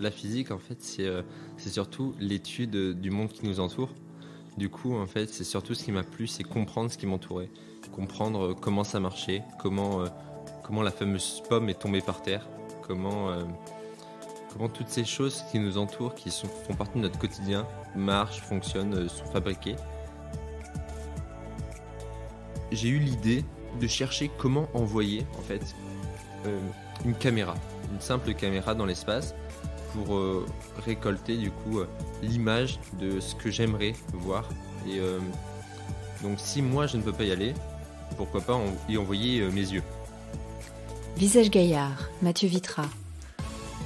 la physique, en fait, c'est euh, surtout l'étude euh, du monde qui nous entoure. Du coup, en fait, c'est surtout ce qui m'a plu, c'est comprendre ce qui m'entourait, comprendre euh, comment ça marchait, comment, comment la fameuse pomme est tombée par terre, comment, comment toutes ces choses qui nous entourent, qui font partie de notre quotidien, marchent, fonctionnent, sont fabriquées. J'ai eu l'idée de chercher comment envoyer, en fait, une caméra, une simple caméra dans l'espace pour euh, récolter du coup euh, l'image de ce que j'aimerais voir. Et euh, donc si moi je ne peux pas y aller, pourquoi pas y envoyer mes yeux. Visage Gaillard, Mathieu Vitra.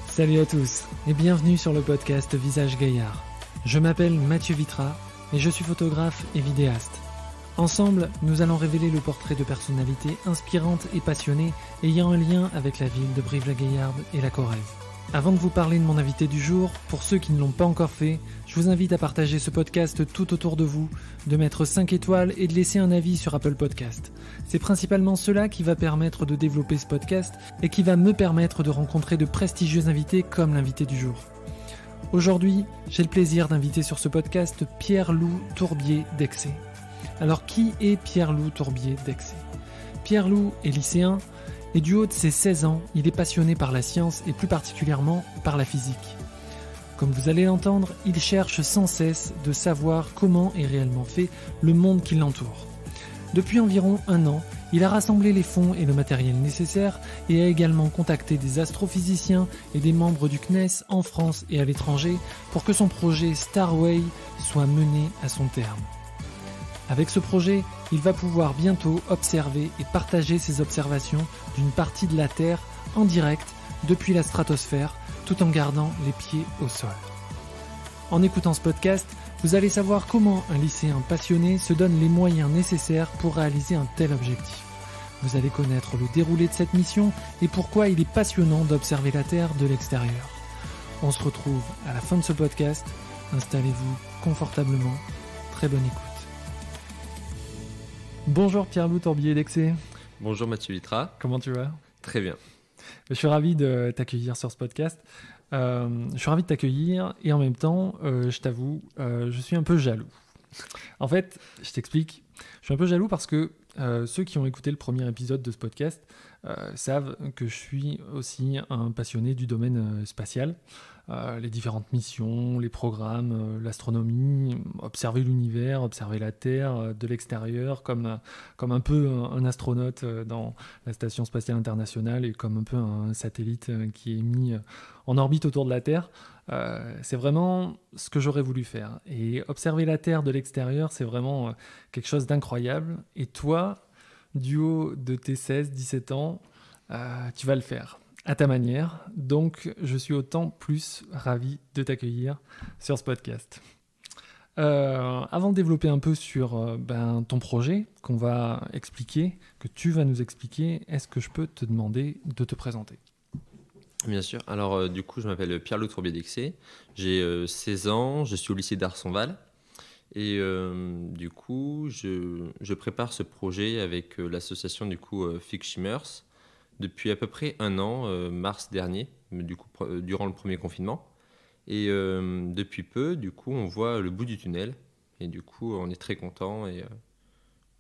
Salut à tous et bienvenue sur le podcast Visage Gaillard. Je m'appelle Mathieu Vitra et je suis photographe et vidéaste. Ensemble, nous allons révéler le portrait de personnalités inspirantes et passionnées ayant un lien avec la ville de Brive-la-Gaillarde et la Corrèze. Avant de vous parler de mon invité du jour, pour ceux qui ne l'ont pas encore fait, je vous invite à partager ce podcast tout autour de vous, de mettre 5 étoiles et de laisser un avis sur Apple Podcast. C'est principalement cela qui va permettre de développer ce podcast et qui va me permettre de rencontrer de prestigieux invités comme l'invité du jour. Aujourd'hui, j'ai le plaisir d'inviter sur ce podcast Pierre-Loup Tourbier d'Excès. Alors qui est Pierre-Loup Tourbier d'Excès Pierre-Loup est lycéen, et du haut de ses 16 ans, il est passionné par la science et plus particulièrement par la physique. Comme vous allez l'entendre, il cherche sans cesse de savoir comment est réellement fait le monde qui l'entoure. Depuis environ un an, il a rassemblé les fonds et le matériel nécessaire et a également contacté des astrophysiciens et des membres du CNES en France et à l'étranger pour que son projet Starway soit mené à son terme. Avec ce projet, il va pouvoir bientôt observer et partager ses observations d'une partie de la Terre en direct depuis la stratosphère tout en gardant les pieds au sol. En écoutant ce podcast, vous allez savoir comment un lycéen passionné se donne les moyens nécessaires pour réaliser un tel objectif. Vous allez connaître le déroulé de cette mission et pourquoi il est passionnant d'observer la Terre de l'extérieur. On se retrouve à la fin de ce podcast. Installez-vous confortablement. Très bonne écoute. Bonjour pierre Lou Torbillet d'excès. Bonjour Mathieu Vitra. Comment tu vas Très bien. Je suis ravi de t'accueillir sur ce podcast. Euh, je suis ravi de t'accueillir et en même temps, euh, je t'avoue, euh, je suis un peu jaloux. En fait, je t'explique. Je suis un peu jaloux parce que ceux qui ont écouté le premier épisode de ce podcast savent que je suis aussi un passionné du domaine spatial. Euh, les différentes missions, les programmes, euh, l'astronomie, observer l'univers, observer la Terre euh, de l'extérieur, comme, un peu un, astronaute dans la Station spatiale internationale et comme un peu un satellite qui est mis en orbite autour de la Terre. c'est vraiment ce que j'aurais voulu faire. Et observer la Terre de l'extérieur, c'est vraiment quelque chose d'incroyable. Et toi, du haut de tes 16, 17 ans, tu vas le faire à ta manière. Donc, je suis autant plus ravi de t'accueillir sur ce podcast. Euh, avant de développer un peu sur euh, ben, ton projet qu'on va expliquer, que tu vas nous expliquer, est-ce que je peux te demander de te présenter Bien sûr. Alors, euh, du coup, je m'appelle pierre loup Troubier-Dixé. J'ai 16 ans. Je suis au lycée d'Arsonval. Et du coup, je, prépare ce projet avec l'association du coup Fix Shimmers depuis à peu près un an, euh, mars dernier, du coup, euh, durant le premier confinement. Et euh, depuis peu, du coup, on voit le bout du tunnel. Et du coup, on est très content et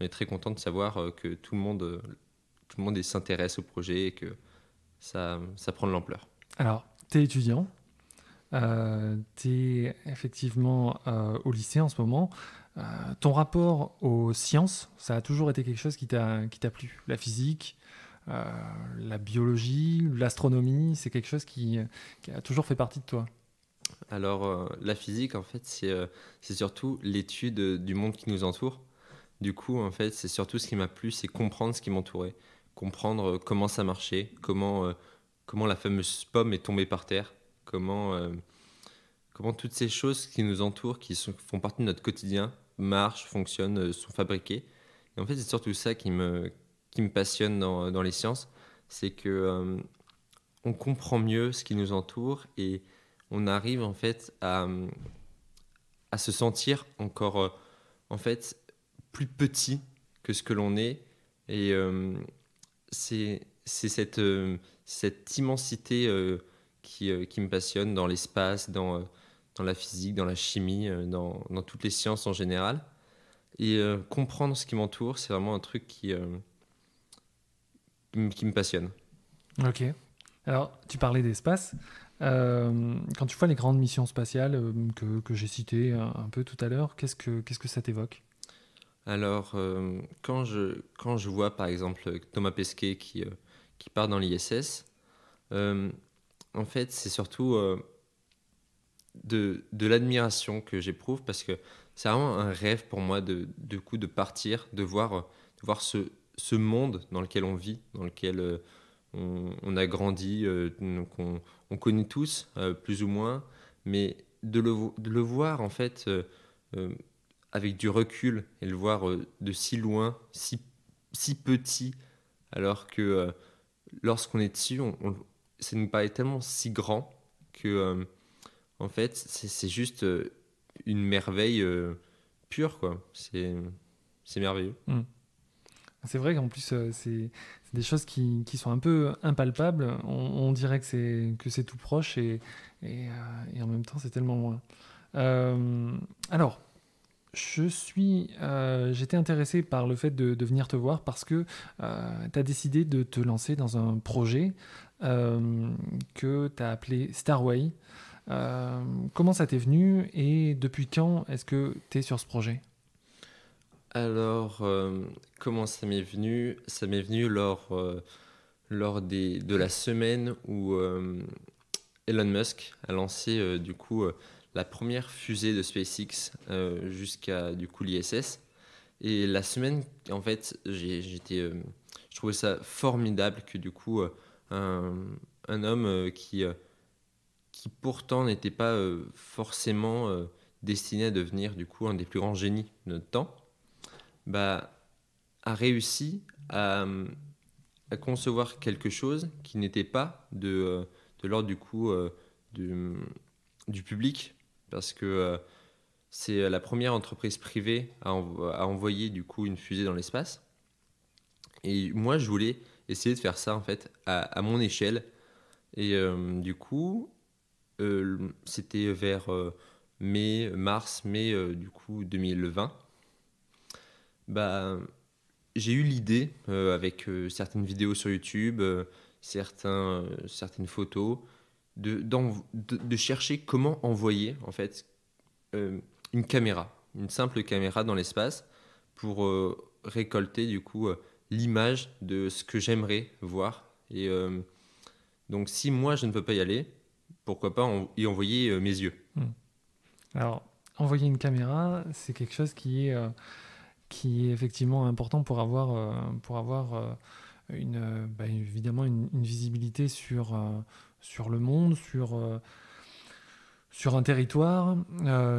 on est très content de savoir que tout le monde, tout le monde s'intéresse au projet et que ça, ça prend de l'ampleur. Alors, tu es étudiant, tu es effectivement au lycée en ce moment. ton rapport aux sciences, ça a toujours été quelque chose qui t'a plu La physique, euh, la biologie, l'astronomie, c'est quelque chose qui, a toujours fait partie de toi Alors, euh, la physique, en fait, c'est euh, surtout l'étude du monde qui nous entoure. Du coup, en fait, c'est surtout ce qui m'a plu, c'est comprendre ce qui m'entourait, comprendre comment ça marchait, comment, comment la fameuse pomme est tombée par terre, comment comment toutes ces choses qui nous entourent, qui font partie de notre quotidien, marchent, fonctionnent, sont fabriquées. en fait, c'est surtout ça qui me, qui me passionne dans, les sciences, c'est que euh, on comprend mieux ce qui nous entoure et on arrive en fait à, à se sentir encore euh, en fait plus petit que ce que l'on est et euh, c'est c'est cette, cette immensité qui, qui, me passionne dans l'espace, dans, dans la physique, dans la chimie, dans, dans toutes les sciences en général. Et comprendre ce qui m'entoure, c'est vraiment un truc qui, qui me passionne. Ok. Alors, tu parlais d'espace. Euh, quand tu vois les grandes missions spatiales euh, que, que j'ai citées euh, un, peu tout à l'heure, qu'est-ce que, qu'est-ce que ça t'évoque Alors, quand, je, quand je vois par exemple Thomas Pesquet qui, qui part dans l'ISS, en fait, c'est surtout de, de l'admiration que j'éprouve parce que c'est vraiment un rêve pour moi de, de coup de partir, de voir, de voir ce, ce monde dans lequel on vit, dans lequel euh, on, a grandi, qu'on euh, on, connaît tous, euh, plus ou moins, mais de le, voir en fait avec du recul et le voir de si loin, si, si petit, alors que lorsqu'on est dessus, ça nous paraît tellement si grand que, en fait, c'est juste une merveille pure, quoi. C'est merveilleux. Mmh. C'est vrai qu'en plus, euh, c'est des choses qui, sont un peu impalpables. On, dirait que c'est que c'est tout proche et, et, euh, en même temps, c'est tellement loin. Euh, alors, je suis, j'étais intéressé par le fait de, de, venir te voir parce que tu as décidé de te lancer dans un projet que tu as appelé Starway. comment ça t'est venu et depuis quand est-ce que tu es sur ce projet alors, euh, comment ça m'est venu Ça m'est venu lors, euh, de la semaine où euh, Elon Musk a lancé du coup la première fusée de SpaceX jusqu'à du coup l'ISS. Et la semaine, en fait, j'étais, je trouvais ça formidable que du coup un, homme qui, qui pourtant n'était pas forcément destiné à devenir du coup un des plus grands génies de notre temps bah, a réussi à, concevoir quelque chose qui n'était pas de, euh, l'ordre du coup euh, du, public, parce que euh, c'est la première entreprise privée à, envoyer du coup une fusée dans l'espace. Et moi, je voulais essayer de faire ça en fait à, mon échelle. Et du coup, c'était vers mai, mars, mai du coup 2020. Bah, j'ai eu l'idée euh, avec euh, certaines vidéos sur YouTube, euh, certains, certaines photos, de, de, chercher comment envoyer en fait une caméra, une simple caméra dans l'espace pour récolter du coup l'image de ce que j'aimerais voir. Et donc si moi je ne peux pas y aller, pourquoi pas y envoyer mes yeux. Hmm. Alors envoyer une caméra, c'est quelque chose qui est qui est effectivement important pour avoir, euh, pour avoir euh, une, euh, bah, évidemment une, visibilité sur, sur le monde, sur, sur un territoire,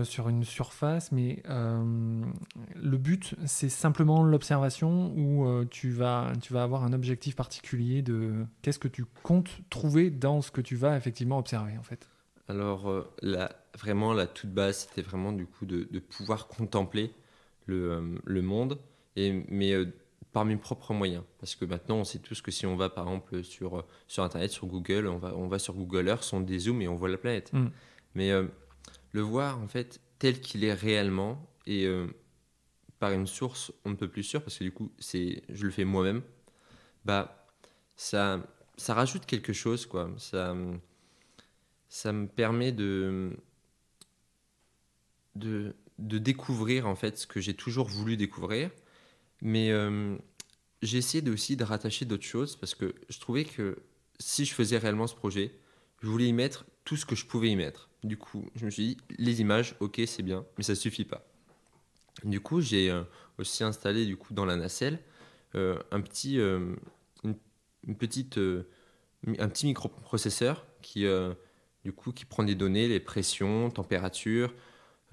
sur une surface, mais le but, c'est simplement l'observation où tu, vas, tu vas avoir un objectif particulier de qu'est-ce que tu comptes trouver dans ce que tu vas effectivement observer en fait. Alors, la, vraiment, la toute base, c'était vraiment du coup de, de pouvoir contempler le, euh, le monde, et, mais euh, par mes propres moyens. Parce que maintenant, on sait tous que si on va, par exemple, sur, euh, sur Internet, sur Google, on va, on va sur Google Earth, on dézoome et on voit la planète. Mm. Mais le voir, en fait, tel qu'il est réellement, et par une source on ne peut plus sûr parce que du coup, c'est, je le fais moi-même, bah, ça, ça rajoute quelque chose, quoi. Ça, ça me permet de... de de découvrir en fait ce que j'ai toujours voulu découvrir. Mais euh, j'ai essayé aussi de rattacher d'autres choses parce que je trouvais que si je faisais réellement ce projet, je voulais y mettre tout ce que je pouvais y mettre. Du coup, je me suis dit, les images, ok, c'est bien, mais ça ne suffit pas. Du coup, j'ai euh, aussi installé du coup dans la nacelle euh, un petit, une, petite, un petit microprocesseur qui, du coup, qui prend des données, les pressions, températures,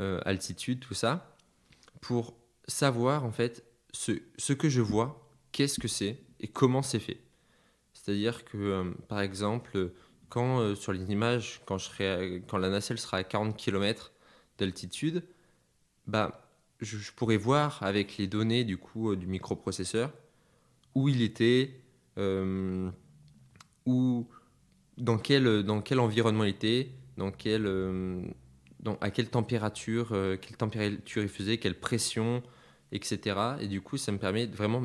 euh, altitude, tout ça, pour savoir en fait ce, ce que je vois, qu'est-ce que c'est et comment c'est fait. C'est-à-dire que, euh, par exemple, quand euh, sur les images, quand, je serai quand la nacelle sera à 40 km d'altitude, bah, je, pourrais pourrai voir avec les données du coup du microprocesseur où il était, dans quel, dans quel environnement il était, dans quel, donc, à quelle température, euh, quelle température il faisait, quelle pression, etc. Et du coup, ça me permet vraiment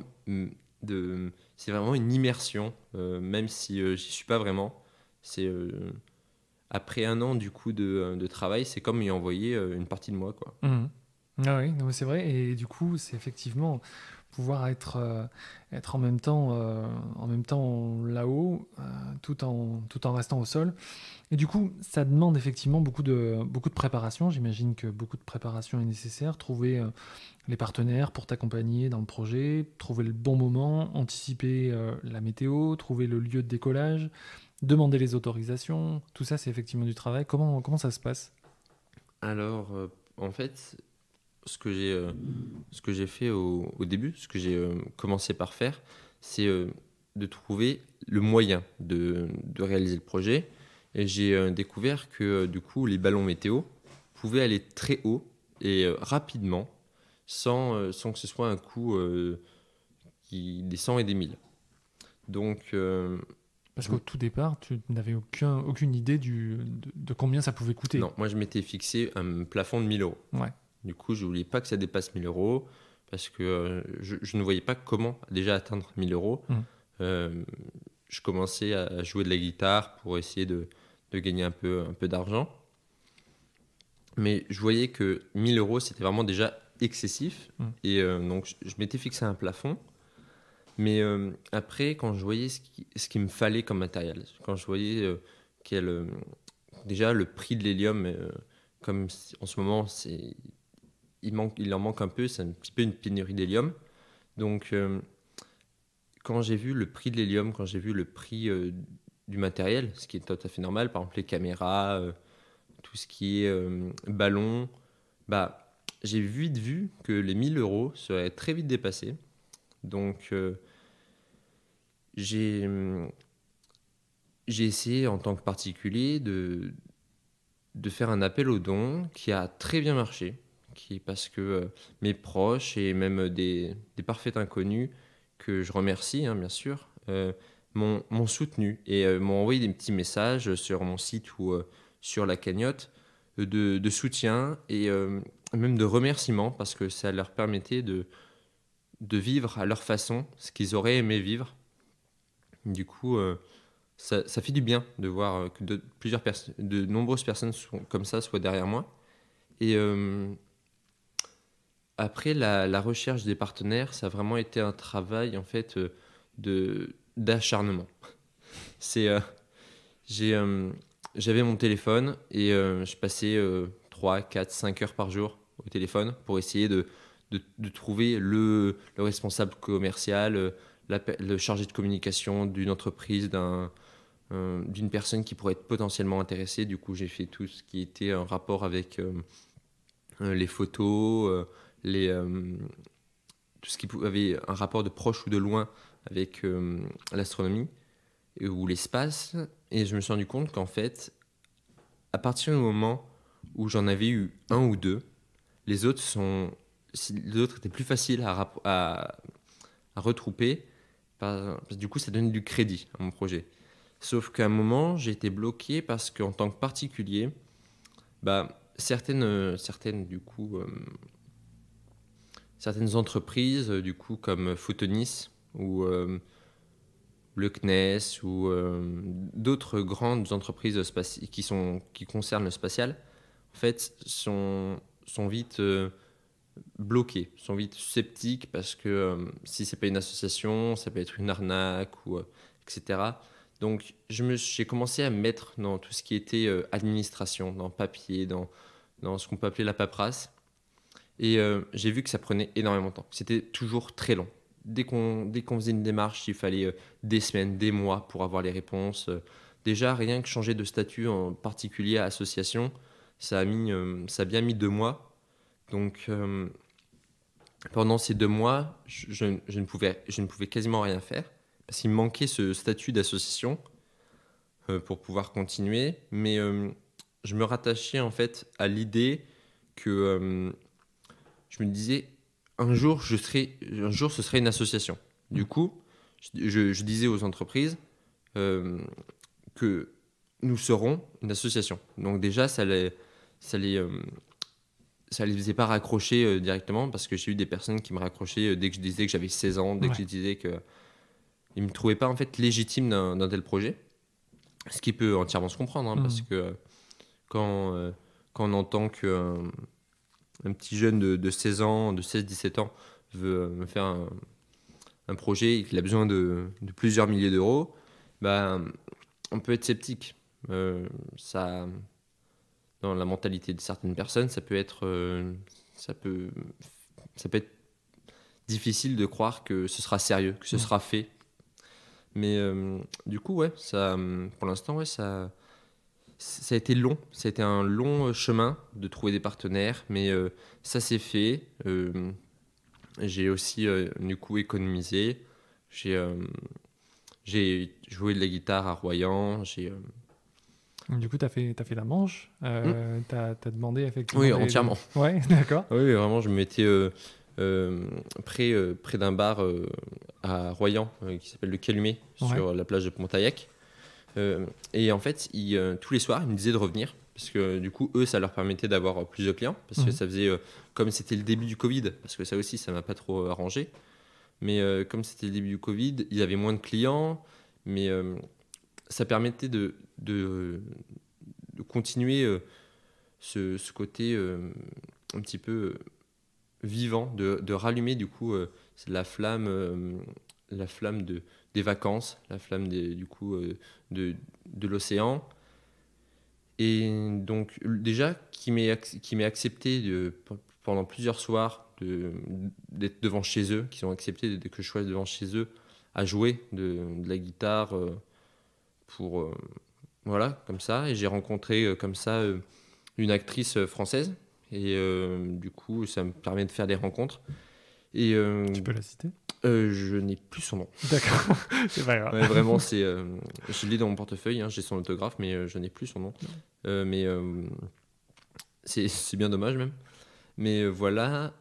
de. C'est vraiment une immersion, euh, même si je euh, j'y suis pas vraiment. C'est après un an du coup de, travail, c'est comme y envoyer une partie de moi, quoi. Mmh. Ah oui, c'est vrai. Et du coup, c'est effectivement pouvoir être, euh, être en même temps, euh, en même temps là-haut, euh, tout, en, tout en restant au sol. Et du coup, ça demande effectivement beaucoup de, beaucoup de préparation. J'imagine que beaucoup de préparation est nécessaire. Trouver les partenaires pour t'accompagner dans le projet, trouver le bon moment, anticiper la météo, trouver le lieu de décollage, demander les autorisations. Tout ça, c'est effectivement du travail. Comment, comment ça se passe Alors, en fait, ce que j'ai euh, ce que j'ai fait au, début, ce que j'ai euh, commencé par faire, c'est euh, de trouver le moyen de, de réaliser le projet. Et j'ai découvert que du coup, les ballons météo pouvaient aller très haut et rapidement, sans, sans que ce soit un coût des qui et des mille. Donc. parce qu'au tout départ, tu n'avais aucun, aucune idée du, de, combien ça pouvait coûter. Non, moi je m'étais fixé un plafond de 1000 euros. Ouais. Du coup, je voulais pas que ça dépasse 1000 euros parce que euh, je, ne voyais pas comment déjà atteindre 1000 euros. Mmh. Euh, je commençais à jouer de la guitare pour essayer de, gagner un peu, d'argent. Mais je voyais que 1000 euros, c'était vraiment déjà excessif. Mmh. Et euh, donc, je, m'étais fixé un plafond. Mais après, quand je voyais ce qu'il me fallait comme matériel, quand je voyais déjà le prix de l'hélium, comme en ce moment, c'est il, manque, il en manque un peu, c'est un petit peu une pénurie d'hélium. Donc, euh, quand j'ai vu le prix de l'hélium, quand j'ai vu le prix euh, du matériel, ce qui est tout à fait normal, par exemple les caméras, euh, tout ce qui est ballon, bah, j'ai vite vu que les 1000 euros seraient très vite dépassés. Donc, j'ai j'ai essayé en tant que particulier de, de faire un appel aux dons qui a très bien marché qui parce que euh, mes proches et même des, des, parfaits inconnus, que je remercie hein, bien sûr, euh, m'ont soutenu et euh, m'ont envoyé des petits messages sur mon site ou sur la cagnotte de, soutien et même de remerciement parce que ça leur permettait de, de vivre à leur façon ce qu'ils auraient aimé vivre. Du coup, ça, ça, fait du bien de voir que de, plusieurs de nombreuses personnes sont, comme ça soient derrière moi. Et, après, la, recherche des partenaires, ça a vraiment été un travail en fait euh, de d'acharnement. C'est euh, j'ai euh, j'avais mon téléphone et je passais 3, 4, 5 heures par jour au téléphone pour essayer de, de, trouver le, le, responsable commercial, le chargé de communication d'une entreprise, d'une personne qui pourrait être potentiellement intéressée. Du coup, j'ai fait tout ce qui était en rapport avec les photos, les, euh, tout ce qui avait un rapport de proche ou de loin avec euh, l'astronomie ou l'espace. Et je me suis rendu compte qu'en fait, à partir du moment où j'en avais eu un ou deux, les autres, sont, les autres étaient plus faciles à, à, retrouper. Parce que du coup, ça donnait du crédit à mon projet. Sauf qu'à un moment, j'ai été bloqué parce qu'en tant que particulier, bah, certaines, certaines du coup, euh, certaines entreprises, euh, du coup, comme Photonis ou euh, le CNES ou euh, d'autres grandes entreprises qui, concernent le spatial, en fait, sont, vite bloquées, sont vite sceptiques parce que si c'est pas une association, ça peut être une arnaque ou etc. Donc j'ai commencé à mettre dans tout ce qui était administration, dans papier, dans, dans ce qu'on peut appeler la paperasse. Et euh, j'ai vu que ça prenait énormément de temps. C'était toujours très long. Dès qu'on qu'on faisait une démarche, il fallait euh, des semaines, des mois pour avoir les réponses. Euh. Déjà, rien que changer de statut en particulier à association, ça a, mis, ça a bien mis deux mois. Donc, pendant ces deux mois, je, ne pouvais, je ne pouvais quasiment rien faire parce qu'il me manquait ce statut d'association pour pouvoir continuer. Mais je me rattachais en fait à l'idée que je me disais, un jour, je serai, un jour ce serait une association. Du coup, je, disais aux entreprises euh, que nous serons une association. Donc déjà, ça les, ça les, euh, ça les faisait pas raccrocher euh, directement parce que j'ai eu des personnes qui me raccrochaient dès que je disais que j'avais 16 ans, dès que je disais que ils me trouvaient pas en fait légitime d'un tel projet. Ce qui peut entièrement se comprendre hein, mmh. parce que quand, quand on entend que un petit jeune de, 16 ans, de 16-17 ans, euh, veut faire un, projet et qu'il a besoin de, plusieurs milliers d'euros, ben, on peut être sceptique. Euh, ça, dans la mentalité de certaines personnes, euh, ça peut être, difficile de croire que ce sera sérieux, que ce mmh. sera fait. Mais du coup, ouais, pour l'instant, ouais, ça, ça a été long, ça a été un long euh, chemin de trouver des partenaires, mais euh, ça s'est fait. j'ai aussi euh, du coup économisé. J'ai joué de la guitare à Royan. du coup, tu as fait, as fait la manche, mmh. tu as, demandé effectivement. Oui, entièrement. d'accord. oui, vraiment, je me mettais près, près d'un bar à Royan qui s'appelle le Calumet, sur la plage de Pontaillac. Euh, et en fait, euh, tous les soirs, ils me disaient de revenir parce que du coup, eux, ça leur permettait d'avoir euh, plus de clients, parce que mhm. ça faisait, comme c'était le début du Covid, parce que ça aussi, ça m'a pas trop arrangé, mais comme c'était le début du Covid, ils avaient moins de clients, mais ça permettait de, continuer ce, côté un petit peu vivant, de, rallumer du coup la flamme la flamme de, des vacances, la flamme du coup euh, de, l'océan. Et donc déjà, qui m'est accepté de, pendant plusieurs soirs d'être devant chez eux, qui ont accepté que je sois devant chez eux à jouer de, la guitare euh, pour... Euh, voilà, comme ça. Et j'ai rencontré comme ça une actrice française. Et du coup, ça me permet de faire des rencontres. Et, tu peux la citer euh, je n'ai plus son nom. D'accord, c'est pas grave. vraiment, c'est, euh, je l'ai dans mon portefeuille, hein, j'ai son autographe, mais euh, je n'ai plus son nom. mais c'est bien dommage même. Mais voilà,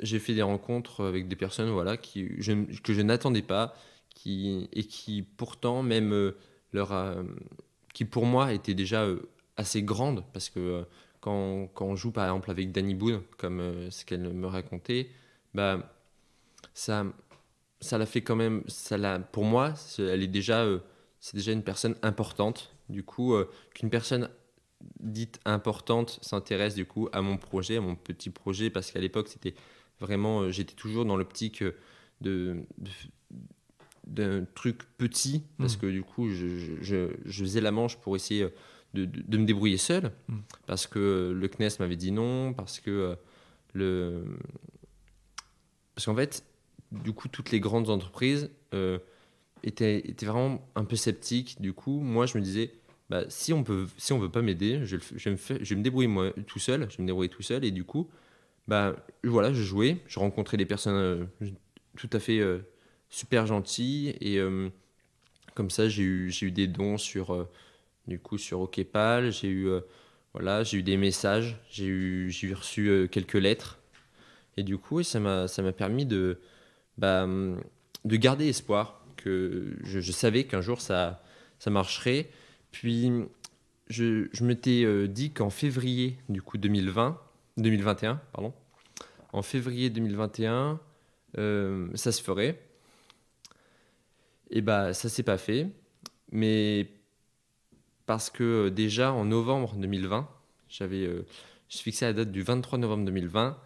j'ai fait des rencontres avec des personnes voilà, qui, que je n'attendais pas qui, et qui pourtant, même leur, qui pour moi étaient déjà assez grandes parce que quand, quand, on joue par exemple avec Danny Boone, comme ce qu'elle me racontait, bah, ça, ça la fait quand même. Ça la, pour moi, elle est déjà, euh, c'est déjà une personne importante. Du coup, euh, qu'une personne dite importante s'intéresse du coup à mon projet, à mon petit projet, parce qu'à l'époque, c'était vraiment, euh, j'étais toujours dans l'optique de, d'un truc petit, hmm. parce que du coup, je, je, faisais la manche pour essayer de, de, me débrouiller seul, hmm. parce que le CNES m'avait dit non, parce que le, parce qu'en fait, du coup, toutes les grandes entreprises euh, étaient, vraiment un peu sceptiques. Du coup, moi, je me disais, bah, si on peut, si on veut pas m'aider, je, vais me débrouiller moi tout seul. Je me débrouiller tout seul. Et du coup, bah, voilà, je jouais, je rencontrais des personnes euh, tout à fait euh, super gentilles. Et comme ça, j'ai eu, des dons sur, du coup, sur OkPal. J'ai eu, voilà, j'ai eu des messages. J'ai eu, j'ai reçu quelques lettres. Et du coup, ça m'a, ça m'a permis de, bah, hum, de garder espoir, que je, savais qu'un jour ça, ça marcherait. Puis hum, je, je m'étais euh, dit qu'en février du coup 2020, 2021, pardon, en février 2021, euh, ça se ferait. Et bah ça s'est pas fait, mais parce que euh, déjà en novembre 2020, j'avais, euh, je la date du 23 novembre 2020,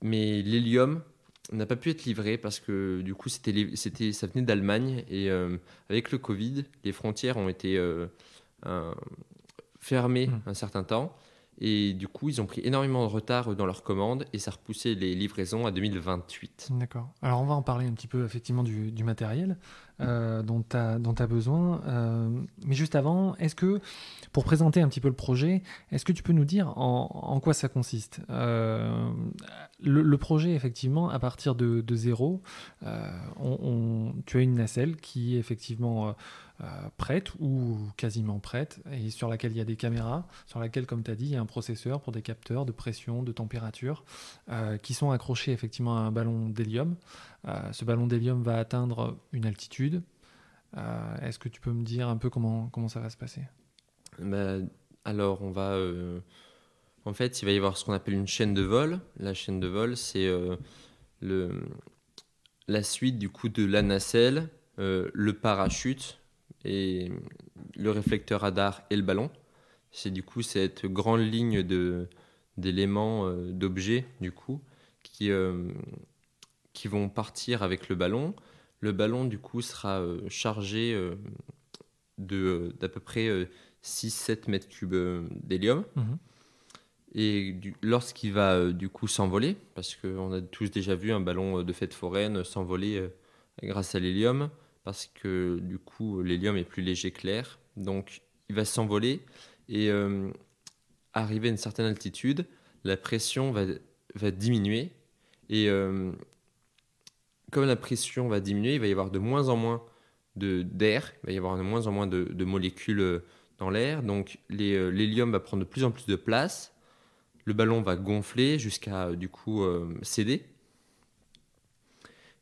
mais l'hélium n'a pas pu être livré parce que du coup, c'était, c'était, ça venait d'Allemagne et euh, avec le Covid, les frontières ont été euh, fermées mmh. un certain temps et du coup, ils ont pris énormément de retard dans leurs commandes et ça repoussait les livraisons à 2028. D'accord. Alors, on va en parler un petit peu effectivement du, du matériel. Euh, dont tu as, besoin. Euh, mais juste avant, est-ce que, pour présenter un petit peu le projet, est-ce que tu peux nous dire en, en quoi ça consiste euh, le, projet, effectivement, à partir de, de zéro, tu as une nacelle qui est effectivement prête ou quasiment prête, et sur laquelle il y a des caméras, sur laquelle, comme tu as dit, il y a un processeur pour des capteurs de pression, de température, qui sont accrochés effectivement à un ballon d'hélium. Euh, ce ballon d'hélium va atteindre une altitude. Euh, est-ce que tu peux me dire un peu comment, comment ça va se passer bah, Alors, on va. Euh, en fait, il va y avoir ce qu'on appelle une chaîne de vol. La chaîne de vol, c'est le, la suite du coup de la nacelle, le parachute et le réflecteur radar et le ballon. C'est du coup cette grande ligne d'éléments d'objets du coup qui qui vont partir avec le ballon. Le ballon, du coup, sera euh, chargé euh, de euh, d'à peu près 6-7 mètres cubes d'hélium. Mhm. Et lorsqu'il va du coup s'envoler, parce qu'on a tous déjà vu un ballon de fête foraine s'envoler grâce à l'hélium, parce que du coup l'hélium est plus léger que l'air, donc il va s'envoler et arriver à une certaine altitude, la pression va, va diminuer et comme la pression va diminuer, il va y avoir de moins en moins d'air, il va y avoir de moins en moins de, molécules euh, dans l'air, donc euh, l'hélium va prendre de plus en plus de place, le ballon va gonfler jusqu'à euh, du coup céder.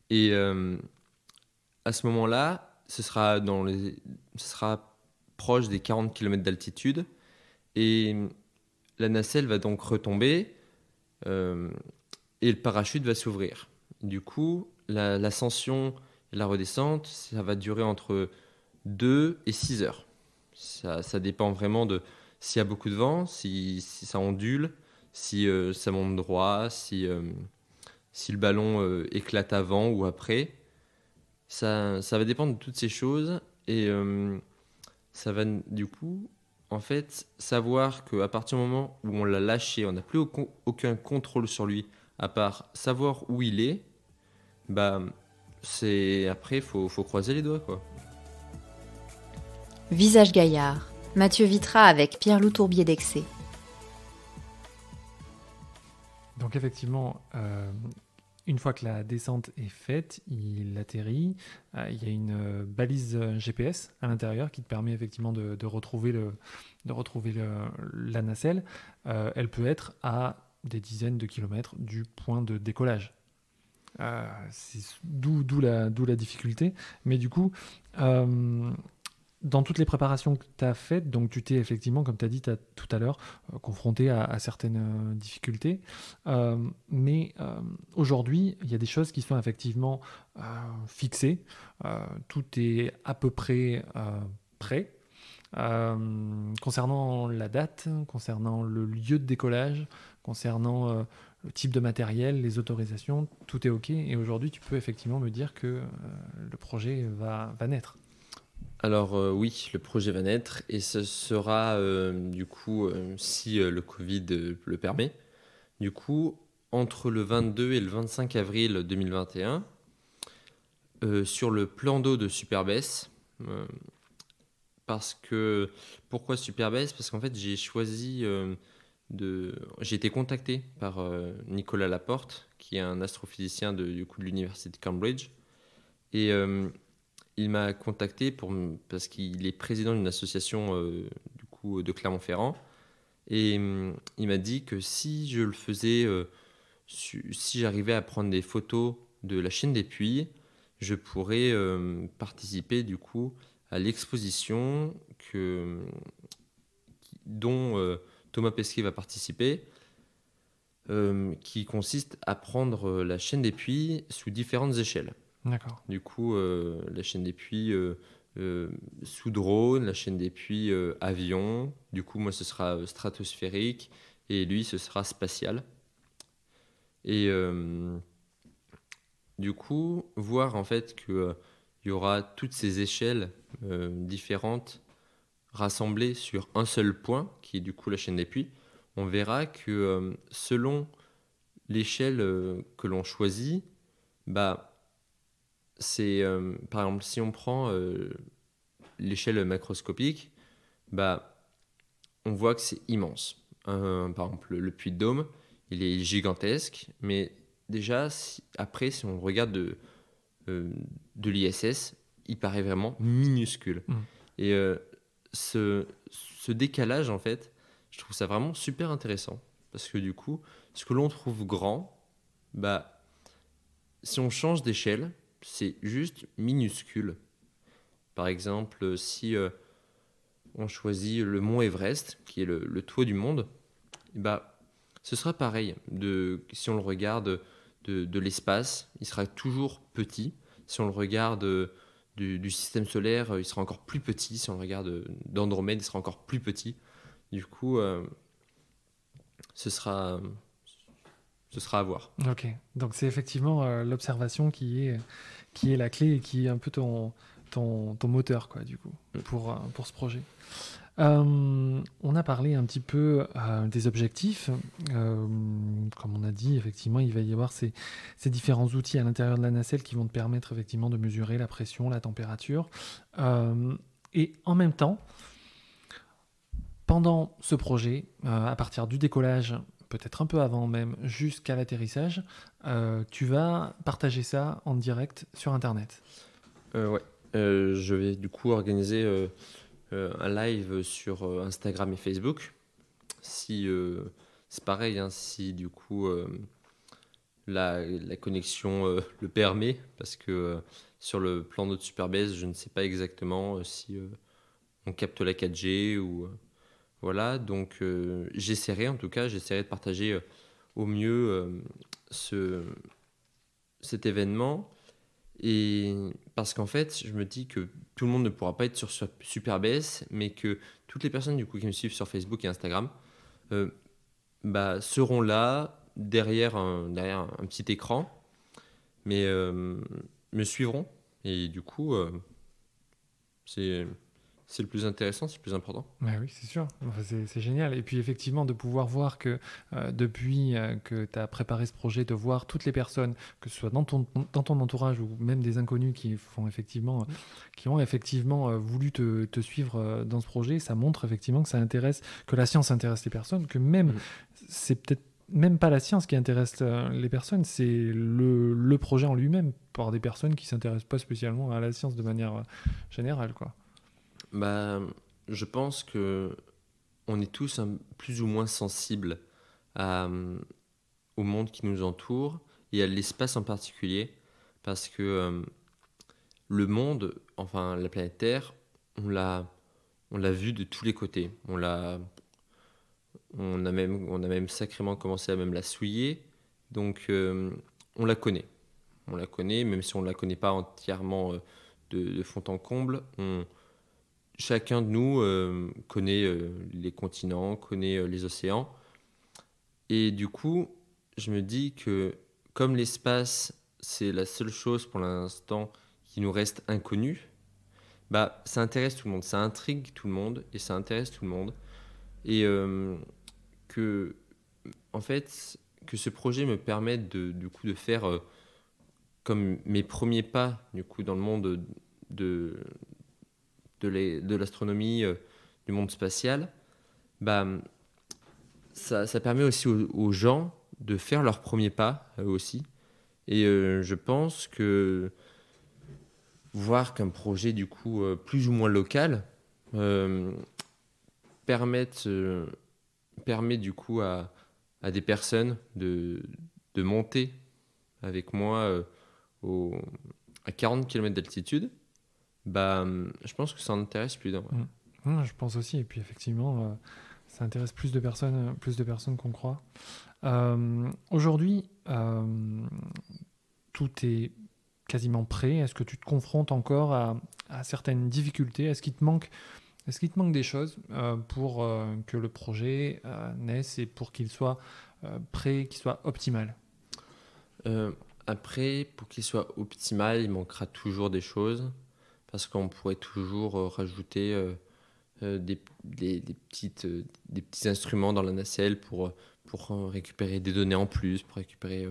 Et à ce moment-là, ce sera, proche des 40 km d'altitude, et la nacelle va donc retomber, et le parachute va s'ouvrir. Du coup, l'ascension et la redescente, ça va durer entre 2 et 6 heures. Ça, ça dépend vraiment de s'il y a beaucoup de vent, si, ça ondule, si euh, ça monte droit, si, euh, si le ballon euh, éclate avant ou après. Ça, ça va dépendre de toutes ces choses et ça va du coup, en fait, savoir qu'à partir du moment où on l'a lâché, on n'a plus aucun contrôle sur lui, à part savoir où il est, bah, c'est. Après, faut, faut croiser les doigts, quoi. Visage gaillard, Mathieu Vitra avec Pierre Loutourbier d'Excès. Donc, effectivement. Euh, une fois que la descente est faite, il atterrit. Euh, il y a une euh, balise GPS à l'intérieur qui te permet effectivement de, retrouver, le, de retrouver la nacelle. elle peut être à des dizaines de kilomètres du point de décollage. Ah, d'où la, difficulté. Mais du coup, euh, dans toutes les préparations que tu as faites, donc tu t'es effectivement, comme tu as dit tout à l'heure, euh, confronté à, à certaines euh, difficultés. mais aujourd'hui, il y a des choses qui sont effectivement fixées. tout est à peu près prêt. concernant la date, concernant le lieu de décollage, concernant type de matériel, les autorisations, tout est OK. Et aujourd'hui, tu peux effectivement me dire que euh, le projet va, va naître. Alors euh, oui, le projet va naître et ce sera euh, du coup, si le Covid le permet, du coup, entre le 22 et le 25 avril 2021, sur le plan d'eau de Superbès, parce que pourquoi Superbès Parce qu'en fait j'ai choisi j'ai été contacté par euh, Nicolas Laporte, qui est un astrophysicien de, du coup, de l'université de Cambridge. Et euh, il m'a contacté pour, parce qu'il est président d'une association euh, du coup, de Clermont-Ferrand. Et il m'a dit que si je le faisais, si j'arrivais à prendre des photos de la chaîne des puits, je pourrais participer du coup à l'exposition que, dont Thomas Pesquet va participer, euh, qui consiste à prendre euh, la chaîne des puits sous différentes échelles. D'accord. Du coup, euh, la chaîne des puits sous drone, la chaîne des puits avion. Du coup, moi, ce sera stratosphérique et lui, ce sera spatial. Et du coup, voir en fait qu'il y aura toutes ces échelles différentes rassemblés sur un seul point, qui est du coup la chaîne des puits, on verra que euh, selon l'échelle euh, que l'on choisit, bah, c'est euh, par exemple si on prend l'échelle macroscopique, bah, on voit que c'est immense. par exemple, le, puits de Dôme, il est gigantesque, mais déjà après, si on regarde de, de l'ISS, il paraît vraiment minuscule. Mmh ce, ce, décalage, en fait, je trouve ça vraiment super intéressant. Parce que du coup, ce que l'on trouve grand, bah, si on change d'échelle, c'est juste minuscule. Par exemple, si euh, on choisit le mont Everest, qui est le, toit du monde, bah, ce sera pareil. De, si on le regarde de, de l'espace, il sera toujours petit. Si on le regarde euh, du, système solaire, euh, il sera encore plus petit. Si on regarde euh, d'Andromède, il sera encore plus petit. Du coup, euh, ce, sera, ce sera à voir. Ok, donc c'est effectivement l'observation qui est, qui est la clé et qui est un peu ton, ton, ton moteur, quoi, du coup, mm. pour, pour ce projet. Euh, on a parlé un petit peu euh, des objectifs. Euh, comme on a dit, effectivement, il va y avoir ces, différents outils à l'intérieur de la nacelle qui vont te permettre effectivement de mesurer la pression, la température. et en même temps, pendant ce projet, à partir du décollage, peut-être un peu avant même, jusqu'à l'atterrissage, tu vas partager ça en direct sur Internet. ouais, je vais du coup organiser euh, un live sur euh, Instagram et Facebook. Si euh, c'est pareil, hein, si du coup la, connexion le permet, parce que sur le plan notre Superbase, je ne sais pas exactement si on capte la 4G ou voilà. Donc j'essaierai en tout cas, j'essaierai de partager au mieux cet événement. Et parce qu'en fait, je me dis que tout le monde ne pourra pas être sur Superbs, mais que toutes les personnes du coup qui me suivent sur Facebook et Instagram euh, bah, seront là derrière un, petit écran, mais euh, me suivront. Et du coup, euh, c'est c'est le plus intéressant, c'est le plus important. Bah oui, c'est sûr. c'est génial. Et puis effectivement, de pouvoir voir que euh, depuis euh, que tu as préparé ce projet, de voir toutes les personnes, que ce soit dans ton, ton entourage ou même des inconnus qui, font effectivement, qui ont effectivement euh, voulu te, suivre dans ce projet, ça montre effectivement que ça intéresse, que la science intéresse les personnes, que même mm. c'est peut-être même pas la science qui intéresse les personnes, c'est le, le, projet en lui-même par des personnes qui s'intéressent pas spécialement à la science de manière générale, quoi. Bah, je pense que on est tous plus ou moins sensibles euh, au monde qui nous entoure et à l'espace en particulier, parce que euh, le monde, enfin la planète Terre, on l'a, on l'a vu de tous les côtés. On l'a, on a même, on a même sacrément commencé à même la souiller, donc euh, on la connaît. On la connaît, même si on ne la connaît pas entièrement de, de, fond en comble, on, chacun de nous euh, connaît euh, les continents, connaît euh, les océans. Et du coup, je me dis que comme l'espace, c'est la seule chose pour l'instant qui nous reste inconnue, bah, ça intéresse tout le monde, ça intrigue tout le monde et ça intéresse tout le monde. Et que, en fait, que ce projet me permette de, du coup de faire comme mes premiers pas du coup dans le monde de de l'astronomie, euh, du monde spatial, bah, ça, permet aussi aux, gens de faire leur premier pas, eux aussi. Et euh, je pense que voir qu'un projet, du coup, euh, plus ou moins local, permet du coup à, des personnes de, monter avec moi à 40 km d'altitude bah, je pense que ça intéresse plus d'un. Mm. je pense aussi. Et puis effectivement, euh, ça intéresse plus de personnes, euh, plus de personnes qu'on croit. Euh, aujourd'hui, tout est quasiment prêt. Est-ce que tu te confrontes encore à, certaines difficultés Est-ce qu'il te manque est-ce qu'il te manque des choses pour que le projet naisse et pour qu'il soit prêt, qu'il soit optimal Après, pour qu'il soit optimal, il manquera toujours des choses parce qu'on pourrait toujours euh, rajouter euh, euh, des, petites, des petits instruments dans la nacelle pour, pour récupérer des données en plus, pour récupérer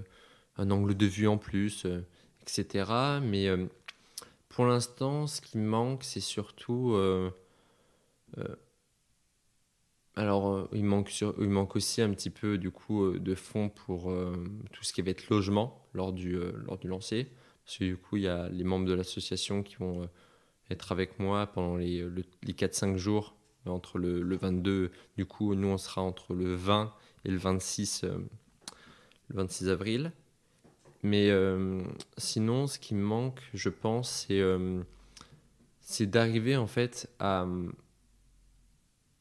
un angle de vue en plus, etc. Mais pour l'instant, ce qui manque, c'est surtout... alors, il manque, il manque aussi un petit peu du coup de fonds pour tout ce qui va être logement lors du, lors du lancer. Parce que du coup, il y a les membres de l'association qui vont être avec moi pendant les, euh, les 4-5 jours euh, entre le, le, 22. Du coup, nous, on sera entre le 20 et le 26, euh, le 26 avril. Mais sinon, ce qui me manque, je pense, c'est, d'arriver en fait à,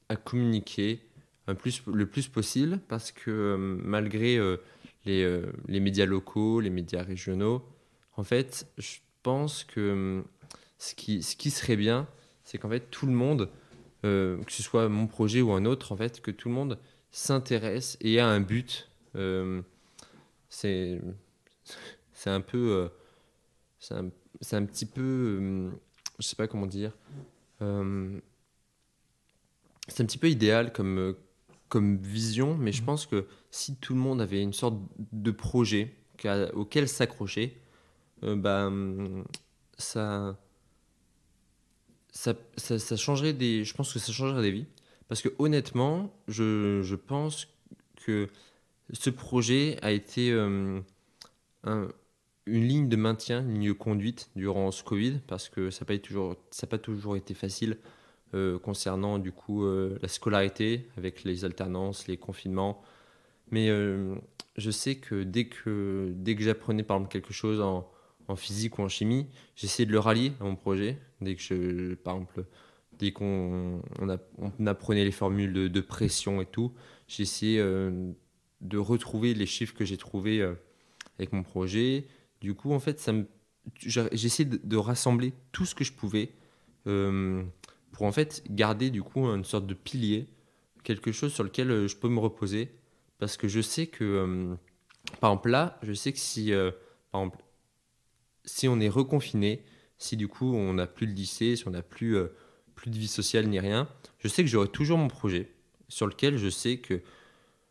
à communiquer un plus, le plus possible parce que malgré les, les médias locaux, les médias régionaux, en fait, je pense que ce qui, serait bien, c'est qu'en fait tout le monde, euh, que ce soit mon projet ou un autre, en fait, que tout le monde s'intéresse et a un but. Euh, c'est c'est un peu euh, c'est un, petit peu je sais pas comment dire c'est un petit peu idéal comme comme vision mais je mmh. pense que si tout le monde avait une sorte de projet auquel s'accrocher ben ça ça, ça, changerait des. Je pense que ça changerait des vies. Parce que honnêtement, je, je pense que ce projet a été euh, une ligne de maintien, une ligne de conduite durant ce Covid, parce que ça n'a pas, toujours, ça pas toujours été facile euh, concernant du coup euh, la scolarité, avec les alternances, les confinements. Mais je sais que dès que, dès que j'apprenais par exemple quelque chose en, en physique ou en chimie, j'essayais de le rallier à mon projet. Dès que je, par exemple, dès qu'on on, apprenait les formules de, pression et tout, j'essayais euh, de retrouver les chiffres que j'ai trouvés euh, avec mon projet. Du coup, en fait, ça me, j'essayais de, rassembler tout ce que je pouvais euh, pour en fait garder du coup une sorte de pilier, quelque chose sur lequel je peux me reposer, parce que je sais que, par exemple là, je sais que si, par exemple, si on est reconfiné, si du coup on n'a plus de lycée, si on n'a plus, euh, plus de vie sociale ni rien, je sais que j'aurai toujours mon projet sur lequel je sais que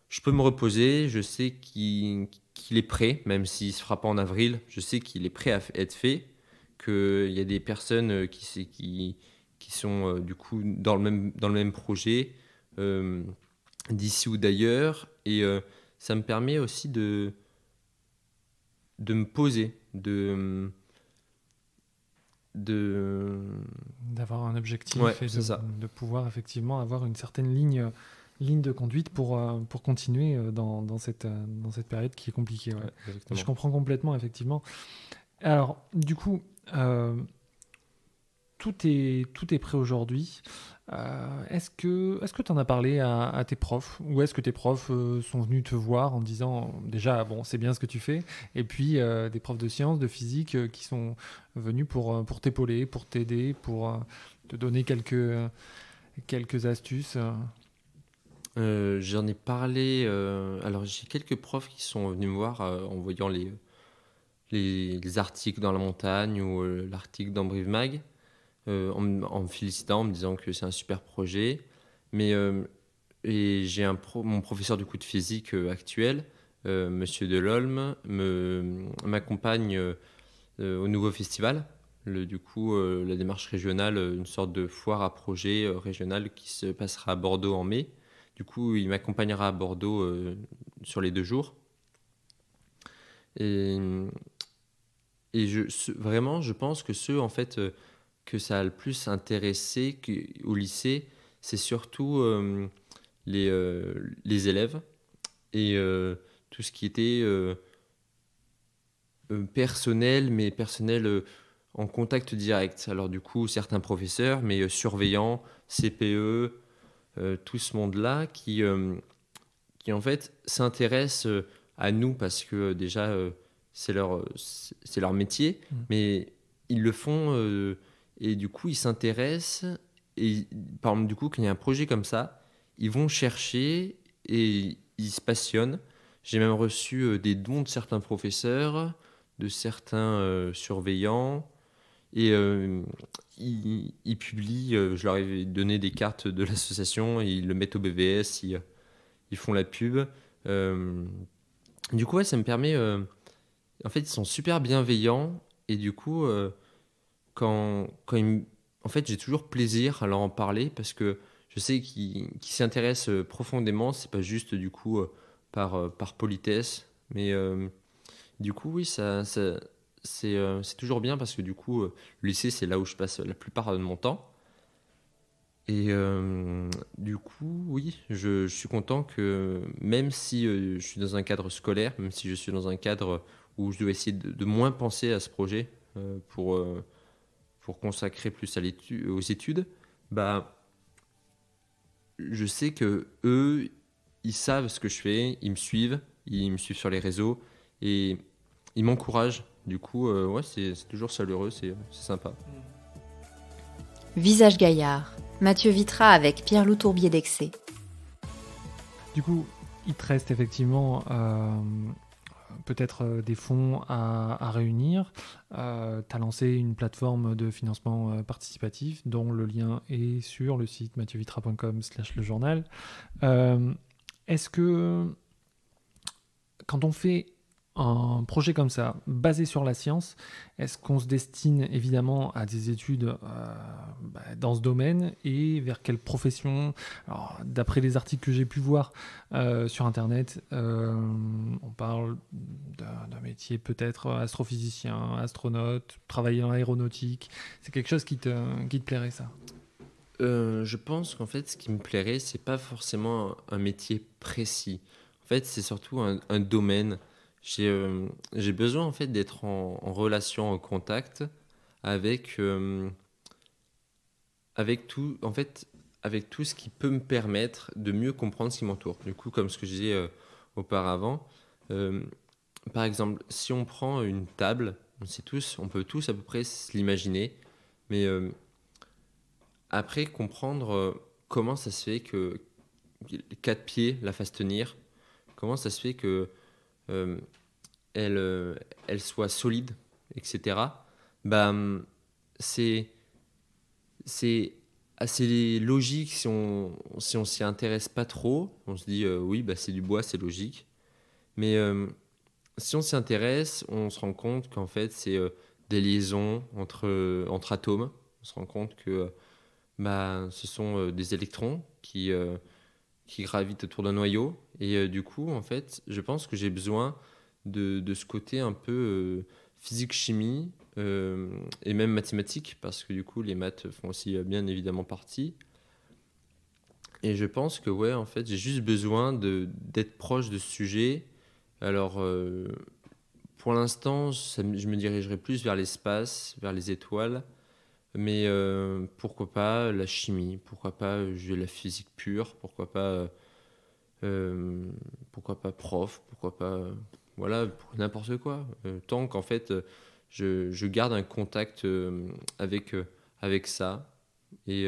je peux me reposer, je sais qu'il est prêt, même s'il ne se fera pas en avril, je sais qu'il est prêt à être fait, qu'il y a des personnes euh, qui, qui sont euh, du coup dans le même, dans le même projet, d'ici ou d'ailleurs, et ça me permet aussi de, de me poser, de de d'avoir un objectif de, pouvoir effectivement avoir une certaine ligne ligne de conduite pour euh, pour continuer euh, dans, dans cette euh, dans cette période qui est compliquée je comprends complètement effectivement alors du coup euh, tout est, tout est prêt aujourd'hui. Est-ce euh, est-ce que tu en as parlé à, tes profs Ou est-ce que tes profs euh, sont venus te voir en disant déjà, bon, c'est bien ce que tu fais Et puis euh, des profs de sciences, de physique qui sont venus pour, pour t'épauler, pour t'aider, pour te donner quelques, quelques astuces J'en ai parlé. alors, j'ai quelques profs qui sont venus me voir en voyant les, les, les, articles dans la montagne ou l'article dans Brive euh, en, me félicitant, en me disant que c'est un super projet. Mais euh, et j'ai mon professeur du coup de physique euh, actuel, Monsieur Delolme, me, m'accompagne au nouveau festival. du coup, la démarche régionale, une sorte de foire à projet régional qui se passera à Bordeaux en mai. Du coup, il m'accompagnera à Bordeaux sur les deux jours. Et, et je, vraiment, je pense que ce... en fait, que ça a le plus intéressé au lycée, c'est surtout euh, les, euh, les, élèves et euh, tout ce qui était personnel, mais personnel en contact direct. Alors du coup, certains professeurs, mais surveillants, CPE, tout ce monde-là qui, qui en fait s'intéresse à nous parce que déjà, c'est leur, leur métier, mmh. mais ils le font et du coup, ils s'intéressent. Et par exemple, du coup, quand il y a un projet comme ça, ils vont chercher et ils se passionnent. J'ai même reçu euh, des dons de certains professeurs, de certains euh, surveillants. Et euh, ils, publient, je leur ai donné des cartes de l'association, ils le mettent au BVS, ils, font la pub. du coup, ça me permet. en fait, ils sont super bienveillants. Et du coup, quand, quand en fait, j'ai toujours plaisir à leur en parler parce que je sais qu'ils s'intéressent euh, profondément. C'est pas juste du coup euh, par, euh, par politesse, mais du coup, oui, ça, c'est toujours bien parce que du coup, le lycée, c'est là où je passe la plupart de mon temps. Et du coup, oui, je, suis content que même si je suis dans un cadre scolaire, même si je suis dans un cadre où je dois essayer de, de moins penser à ce projet pour pour consacrer plus à aux études, bah, je sais que eux, ils savent ce que je fais, ils me suivent, ils me suivent sur les réseaux et ils m'encouragent. Du coup, euh, ouais, c'est toujours chaleureux, c'est sympa. Visage gaillard, Mathieu Vitra avec Pierre Loutourbier d'Excès. Du coup, il te reste effectivement euh, peut-être euh, des fonds à, réunir. Euh, tu as lancé une plateforme de financement euh, participatif dont le lien est sur le site mathieuvitra.com slash le journal. Est-ce que quand on fait un projet comme ça, basé sur la science, est-ce qu'on se destine évidemment à des études euh, bah, dans ce domaine et vers quelle profession D'après les articles que j'ai pu voir euh, sur Internet, euh, on parle d'un métier peut-être astrophysicien, astronaute, travailler en l'aéronautique. C'est quelque chose qui te, qui te plairait ça Je pense qu'en fait, ce qui me plairait, c'est pas forcément un métier précis. En fait, c'est surtout un, un domaine j'ai euh, j'ai besoin en fait d'être en, relation, en contact avec, euh, avec tout, en fait, avec tout ce qui peut me permettre de mieux comprendre ce qui m'entoure. Du coup, comme ce que je disais euh, auparavant, par exemple, si on prend une table, on sait tous, on peut tous à peu près l'imaginer, mais après comprendre comment ça se fait que quatre pieds la fassent tenir, comment ça se fait que euh, elle, euh, elle soit solide, etc., bah, hum, c'est, c'est assez logique si on si on s'y intéresse pas trop. On se dit euh, oui, bah, c'est du bois, c'est logique. Mais hum, si on s'y intéresse, on se rend compte qu'en fait, c'est des liaisons entre, entre atomes. On se rend compte que bah, ce sont des électrons qui qui gravitent autour d'un noyau. Et euh, du coup, en fait, je pense que j'ai besoin de, de, ce côté un peu euh, physique-chimie euh, et même mathématiques, parce que du coup, les maths font aussi bien évidemment partie. Et je pense que, ouais, en fait, j'ai juste besoin d'être proche de ce sujet. Alors, pour l'instant, je me dirigerai plus vers l'espace, vers les étoiles. Mais euh, pourquoi pas la chimie, pourquoi pas euh, la physique pure, pourquoi pas, euh, pourquoi pas prof, pourquoi pas voilà n'importe quoi. tant qu'en fait je, je, garde un contact avec avec ça et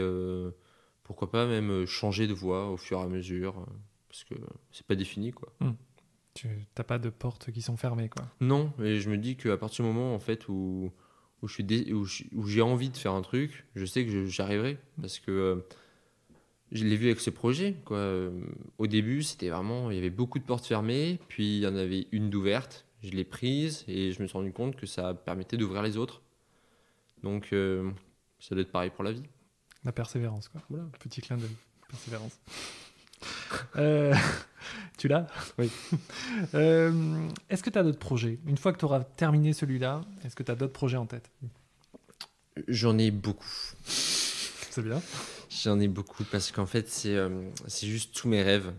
pourquoi pas même changer de voie au fur et à mesure parce que c'est pas défini quoi. Hmm. Tu n'as pas de portes qui sont fermées quoi. Non, et je me dis qu'à partir du moment en fait où où j'ai envie de faire un truc, je sais que j'arriverai parce que euh, je l'ai vu avec ce projet. Quoi. Au début, c'était vraiment, il y avait beaucoup de portes fermées, puis il y en avait une d'ouverte. Je l'ai prise et je me suis rendu compte que ça permettait d'ouvrir les autres. Donc, euh, ça doit être pareil pour la vie. La persévérance, quoi. Voilà. Petit clin d'œil. Persévérance. Euh, tu l'as Oui. Euh, est-ce que tu as d'autres projets Une fois que tu auras terminé celui-là, est-ce que tu as d'autres projets en tête J'en ai beaucoup. C'est bien. J'en ai beaucoup parce qu'en fait, c'est, euh, c'est juste tous mes rêves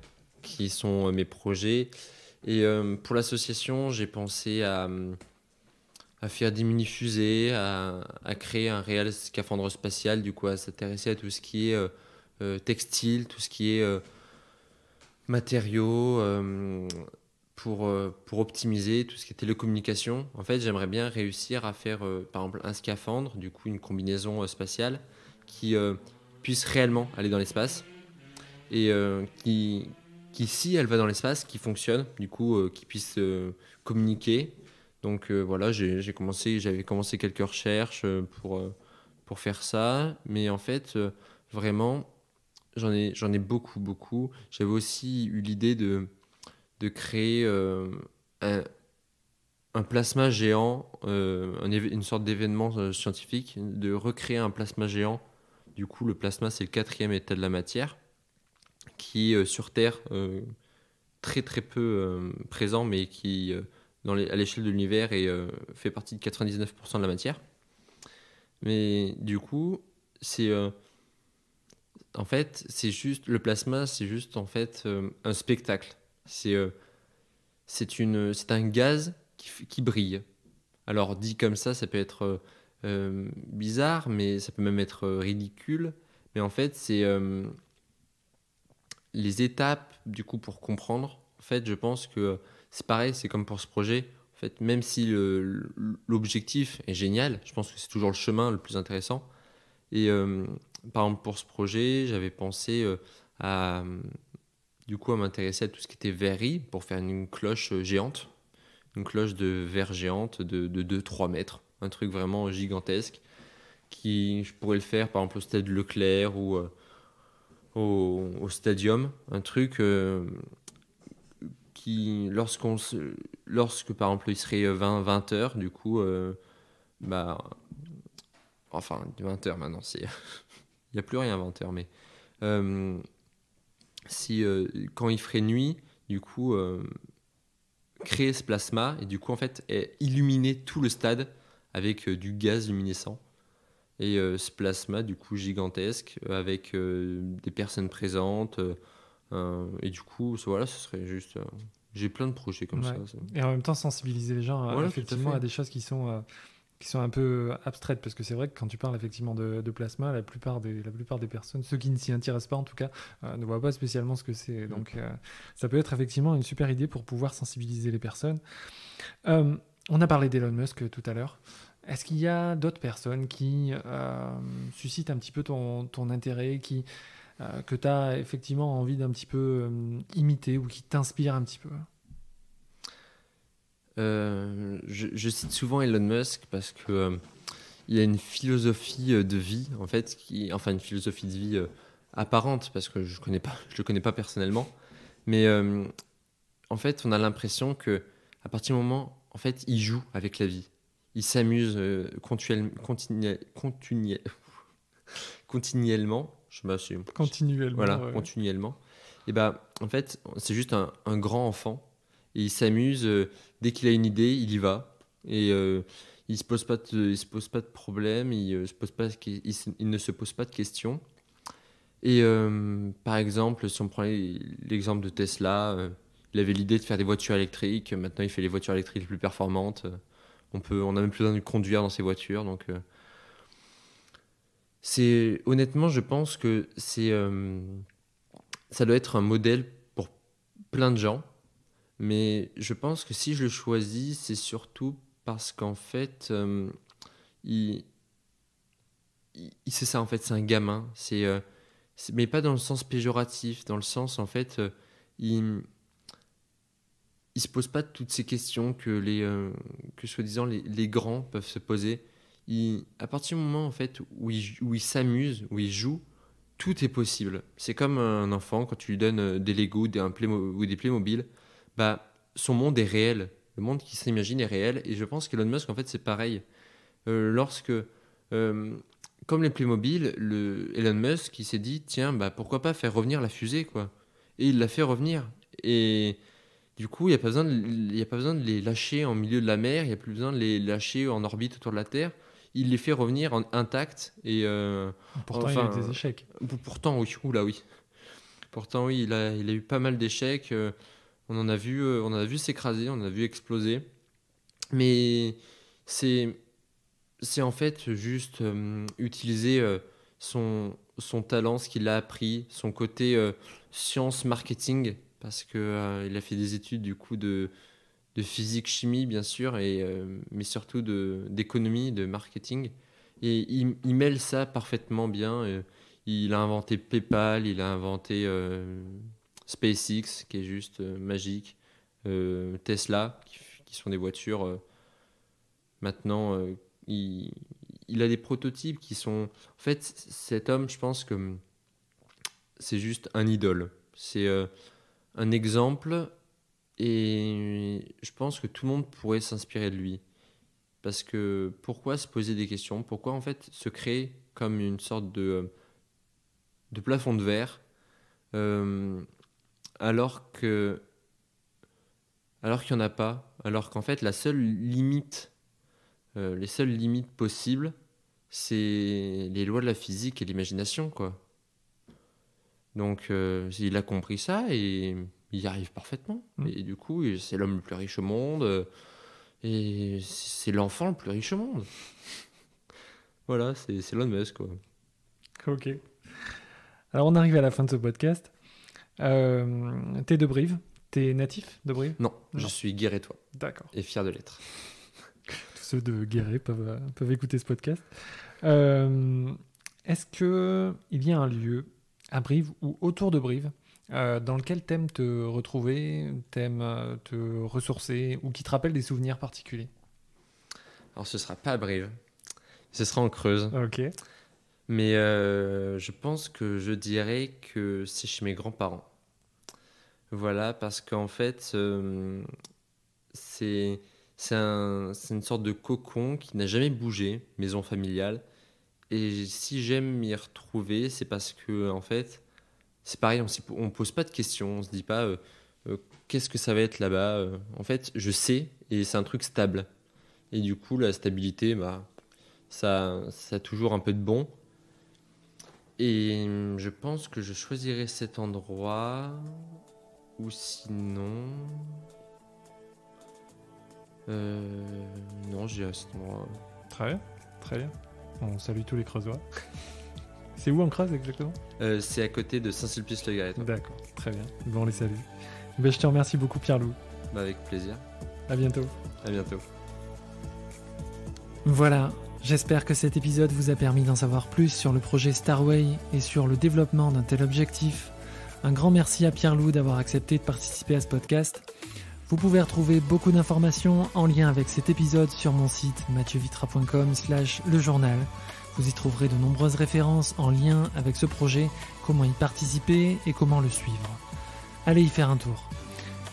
qui sont mes projets. Et pour l'association, j'ai pensé à, à faire des mini-fusées, à, à, créer un réel scaphandre spatial, du coup, à s'intéresser à tout ce qui est textile, tout ce qui est matériaux, euh, pour, euh, pour optimiser tout ce qui est télécommunication. En fait, j'aimerais bien réussir à faire, euh, par exemple, un scaphandre, du coup, une combinaison spatiale qui puisse réellement aller dans l'espace et qui, qui, si elle va dans l'espace, qui fonctionne, du coup, qui puisse communiquer. Donc voilà, j'ai commencé, j'avais commencé quelques recherches pour, pour faire ça, mais en fait, vraiment, J'en ai, j'en ai beaucoup, beaucoup. J'avais aussi eu l'idée de, de créer euh, un, plasma géant, euh, une sorte d'événement euh, scientifique, de recréer un plasma géant. Du coup, le plasma, c'est le quatrième état de la matière, qui est sur Terre très très peu présent, mais qui, dans à l'échelle de l'univers, et fait partie de 99% de la matière. Mais du coup, c'est en fait, c'est juste le plasma, c'est juste en fait euh, un spectacle. C'est euh, c'est une c'est un gaz qui, brille. Alors dit comme ça, ça peut être euh, bizarre, mais ça peut même être ridicule. Mais en fait, c'est les étapes du coup pour comprendre. En fait, je pense que c'est pareil, c'est comme pour ce projet. En fait, même si l'objectif est génial, je pense que c'est toujours le chemin le plus intéressant. Et par exemple, pour ce projet, j'avais pensé euh, à, du coup, à m'intéresser à tout ce qui était verri pour faire une cloche euh, géante, une cloche de verre géante de, 2-3 mètres, un truc vraiment gigantesque qui je pourrais le faire par exemple au stade Leclerc ou euh, au, stadium, un truc qui lorsqu'on lorsque par exemple il serait 20 20 heures du coup bah, enfin 20 h maintenant c'est n'y a plus rien à mais euh, si, euh, quand il ferait nuit, du coup, euh, créer ce plasma et du coup, en fait, illuminer tout le stade avec du gaz luminescent. Et ce plasma, du coup, gigantesque, avec des personnes présentes. et du coup, voilà, ce serait juste. J'ai plein de projets comme ça, Et en même temps, sensibiliser les gens à, des choses qui sont qui sont un peu abstraites, parce que c'est vrai que quand tu parles effectivement de, plasma, la plupart, des, la plupart des personnes, ceux qui ne s'y intéressent pas en tout cas, euh, ne voient pas spécialement ce que c'est. Mm. Donc euh, ça peut être effectivement une super idée pour pouvoir sensibiliser les personnes. Euh, on a parlé d'Elon Musk tout à l'heure. Est-ce qu'il y a d'autres personnes qui suscitent un petit peu ton, ton intérêt, qui, que tu as effectivement envie d'un petit peu imiter ou qui t'inspirent un petit peu euh, je, cite souvent Elon Musk parce que euh, il a une philosophie euh, de vie en fait, qui, enfin une philosophie de vie apparente parce que je connais pas, je le connais pas personnellement, mais en fait on a l'impression que à partir du moment, en fait, il joue avec la vie, il s'amuse continuellement, continuellement, je sais continuellement, voilà, continuellement. Et ben en fait c'est juste un grand enfant et il s'amuse. Euh, dès qu'il a une idée, il y va. Et euh, il se pose pas il se pose pas de problème, il euh, se pose pas, il, ne se pose pas de questions. Et par exemple, si on prend l'exemple de Tesla, il avait l'idée de faire des voitures électriques. Maintenant, il fait les voitures électriques les plus performantes. On peut, on a même plus besoin de conduire dans ces voitures. Donc, c'est honnêtement, je pense que c'est, ça doit être un modèle pour plein de gens mais je pense que si je le choisis, c'est surtout parce qu'en fait, euh, il, c'est ça, en fait, c'est un gamin. Euh, c'est, mais pas dans le sens péjoratif, dans le sens, en fait, euh, il ne se pose pas toutes ces questions que les que soi-disant les, grands peuvent se poser. à partir du moment en fait où il, où il s'amuse, où il joue, tout est possible. C'est comme un enfant quand tu lui donnes des Legos ou des Playmobil bah, son monde est réel. Le monde qui s'imagine est réel. Et je pense qu'Elon Musk, en fait, c'est pareil. Euh, lorsque, euh, comme les Playmobil, le, Elon Musk, il s'est dit, tiens, bah, pourquoi pas faire revenir la fusée, quoi. Et il l'a fait revenir. Et du coup, il n'y a, pas besoin de, a pas besoin de les lâcher en milieu de la mer, il n'y a plus besoin de les lâcher en orbite autour de la Terre. Il les fait revenir en, intacts. Et, euh, pourtant, il a eu des échecs. pourtant, oui. oula oui. Pourtant, oui, il a, il a eu pas mal d'échecs. On en a vu, euh, on a vu s'écraser, on en a vu exploser. Mais c'est, c'est en fait juste euh, utiliser euh, son, son talent, ce qu'il a appris, son côté science marketing, parce que il a fait des études du coup de, de physique chimie bien sûr, et, mais surtout de, d'économie, de marketing. Et il, mêle ça parfaitement bien. il a inventé PayPal, il a inventé SpaceX qui est juste euh, magique, euh, Tesla qui, sont des voitures euh, maintenant. Il, a des prototypes qui sont. En fait, cet homme, je pense que hum, c'est juste un idole. C'est un exemple et je pense que tout le monde pourrait s'inspirer de lui. Parce que pourquoi se poser des questions Pourquoi en fait se créer comme une sorte de, de plafond de verre alors que alors qu'il n'y en a pas, alors qu'en fait la seule limite, euh, les seules limites possibles, c'est les lois de la physique et l'imagination, quoi. Donc euh, il a compris ça et il y arrive parfaitement. Mmh. Et du coup, c'est l'homme le plus riche au monde euh, et c'est l'enfant le plus riche au monde. voilà, c'est Elon Musk, quoi. Ok. Alors on arrive à la fin de ce podcast. Euh, t'es de Brive T'es natif de Brive non, je suis toi D'accord. Et fier de l'être. Tous ceux de Guéret peuvent, euh, écouter ce podcast. Euh, est-ce que il y a un lieu à Brive ou autour de Brive euh, dans lequel t'aimes te retrouver, t'aimes te ressourcer ou qui te rappelle des souvenirs particuliers Alors ce sera pas à Brive, ce sera en Creuse. Ok. Mais euh, je pense que je dirais que c'est chez mes grands-parents. Voilà, parce qu'en fait, euh, c'est un, une sorte de cocon qui n'a jamais bougé, maison familiale. Et si j'aime m'y retrouver, c'est parce que, en fait, c'est pareil, on ne pose pas de questions, on se dit pas euh, qu'est-ce que ça va être là-bas. en fait, je sais et c'est un truc stable. Et du coup, la stabilité, bah, ça, ça a toujours un peu de bon. Et hum, je pense que je choisirais cet endroit. Ou sinon. Euh, non, j'y cet endroit. Très bien, très bien. On salue tous les creusois. c'est où en Creuse exactement euh, C'est à côté de Saint-Sulpice-le-Garet. D'accord, très bien. Bon, on les salue. Ben, je te remercie beaucoup, Pierre-Loup. Bah, avec plaisir. À bientôt. À bientôt. Voilà, J'espère que cet épisode vous a permis d'en savoir plus sur le projet Starway et sur le développement d'un tel objectif. Un grand merci à Pierre lou d'avoir accepté de participer à ce podcast. Vous pouvez retrouver beaucoup d'informations en lien avec cet épisode sur mon site mathieuvitra.com slash le journal. Vous y trouverez de nombreuses références en lien avec ce projet, comment y participer et comment le suivre. Allez y faire un tour.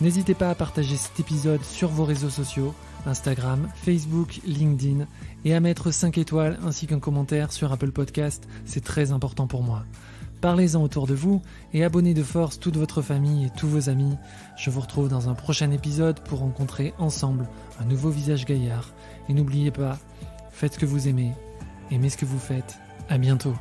N'hésitez pas à partager cet épisode sur vos réseaux sociaux Instagram, Facebook, LinkedIn et à mettre 5 étoiles ainsi qu'un commentaire sur Apple Podcast, c'est très important pour moi. Parlez-en autour de vous et abonnez de force toute votre famille et tous vos amis. Je vous retrouve dans un prochain épisode pour rencontrer ensemble un nouveau visage gaillard. Et n'oubliez pas, faites ce que vous aimez, aimez ce que vous faites. À bientôt.